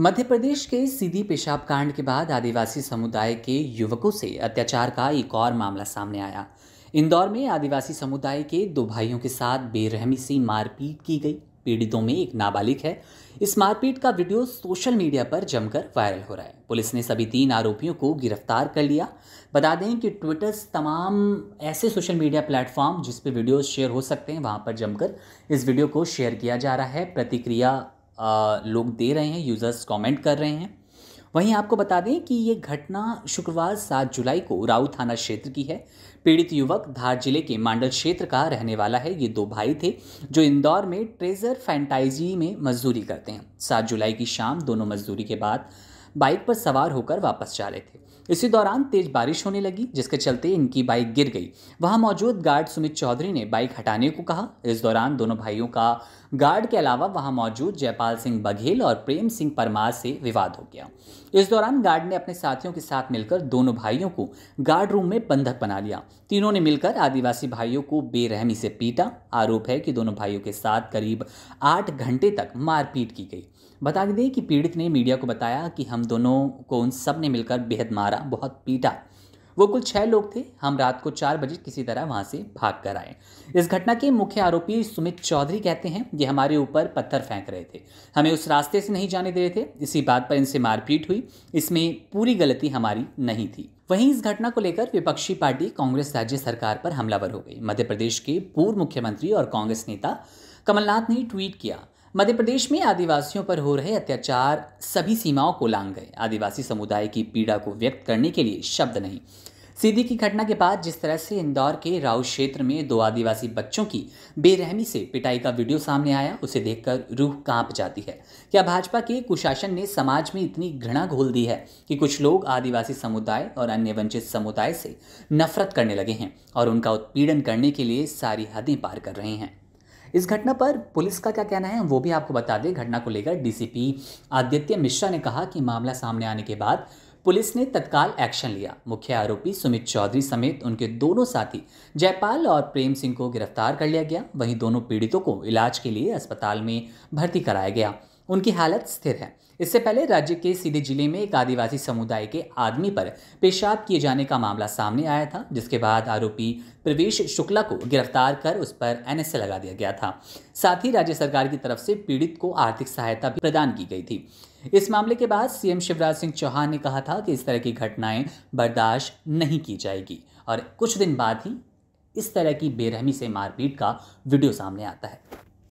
मध्य प्रदेश के सीधी पेशाब कांड के बाद आदिवासी समुदाय के युवकों से अत्याचार का एक और मामला सामने आया इंदौर में आदिवासी समुदाय के दो भाइयों के साथ बेरहमी से मारपीट की गई पीड़ितों में एक नाबालिग है इस मारपीट का वीडियो सोशल मीडिया पर जमकर वायरल हो रहा है पुलिस ने सभी तीन आरोपियों को गिरफ्तार कर लिया बता दें कि ट्विटर तमाम ऐसे सोशल मीडिया प्लेटफॉर्म जिस पे वीडियोस शेयर हो सकते हैं वहाँ पर जमकर इस वीडियो को शेयर किया जा रहा है प्रतिक्रिया लोग दे रहे हैं यूज़र्स कमेंट कर रहे हैं वहीं आपको बता दें कि ये घटना शुक्रवार सात जुलाई को राउ थाना क्षेत्र की है पीड़ित युवक धार जिले के मांडल क्षेत्र का रहने वाला है ये दो भाई थे जो इंदौर में ट्रेजर फैंटाइजी में मजदूरी करते हैं सात जुलाई की शाम दोनों मजदूरी के बाद बाइक पर सवार होकर वापस जा रहे थे इसी दौरान तेज बारिश होने लगी जिसके चलते इनकी बाइक गिर गई वहां मौजूद गार्ड सुमित चौधरी ने बाइक हटाने को कहा इस दौरान दोनों भाइयों का गार्ड के अलावा वहां मौजूद जयपाल सिंह बघेल और प्रेम सिंह परमार से विवाद हो गया इस दौरान गार्ड ने अपने साथियों के साथ मिलकर दोनों भाइयों को गार्ड रूम में बंधक बना लिया तीनों ने मिलकर आदिवासी भाइयों को बेरहमी से पीटा आरोप है कि दोनों भाइयों के साथ करीब आठ घंटे तक मारपीट की गई बता दें कि पीड़ित ने मीडिया को बताया कि हम दोनों को उन सब ने मिलकर बेहद मारा बहुत पीटा वो कुल छः लोग थे हम रात को चार बजे किसी तरह वहाँ से भाग कर आए इस घटना के मुख्य आरोपी सुमित चौधरी कहते हैं ये हमारे ऊपर पत्थर फेंक रहे थे हमें उस रास्ते से नहीं जाने दे रहे थे इसी बात पर इनसे मारपीट हुई इसमें पूरी गलती हमारी नहीं थी वहीं इस घटना को लेकर विपक्षी पार्टी कांग्रेस राज्य सरकार पर हमलावर हो गई मध्य प्रदेश के पूर्व मुख्यमंत्री और कांग्रेस नेता कमलनाथ ने ट्वीट किया मध्य प्रदेश में आदिवासियों पर हो रहे अत्याचार सभी सीमाओं को लांग गए आदिवासी समुदाय की पीड़ा को व्यक्त करने के लिए शब्द नहीं सीधी की घटना के बाद जिस तरह से इंदौर के राउ क्षेत्र में दो आदिवासी बच्चों की बेरहमी से पिटाई का वीडियो सामने आया उसे देखकर रूह कांप जाती है क्या भाजपा के कुशासन ने समाज में इतनी घृणा घोल दी है कि कुछ लोग आदिवासी समुदाय और अन्य वंचित समुदाय से नफरत करने लगे हैं और उनका उत्पीड़न करने के लिए सारी हदें पार कर रहे हैं इस घटना पर पुलिस का क्या कहना है वो भी आपको बता दें घटना को लेकर डीसीपी आदित्य मिश्रा ने कहा कि मामला सामने आने के बाद पुलिस ने तत्काल एक्शन लिया मुख्य आरोपी सुमित चौधरी समेत उनके दोनों साथी जयपाल और प्रेम सिंह को गिरफ्तार कर लिया गया वहीं दोनों पीड़ितों को इलाज के लिए अस्पताल में भर्ती कराया गया उनकी हालत स्थिर है इससे पहले राज्य के सीधे जिले में एक आदिवासी समुदाय के आदमी पर पेशाब किए जाने का मामला सामने आया था जिसके बाद आरोपी प्रवेश शुक्ला को गिरफ्तार कर उस पर एनएसए लगा दिया गया था साथ ही राज्य सरकार की तरफ से पीड़ित को आर्थिक सहायता भी प्रदान की गई थी इस मामले के बाद सीएम शिवराज सिंह चौहान ने कहा था कि इस तरह की घटनाएं बर्दाश्त नहीं की जाएगी और कुछ दिन बाद ही इस तरह की बेरहमी से मारपीट का वीडियो सामने आता है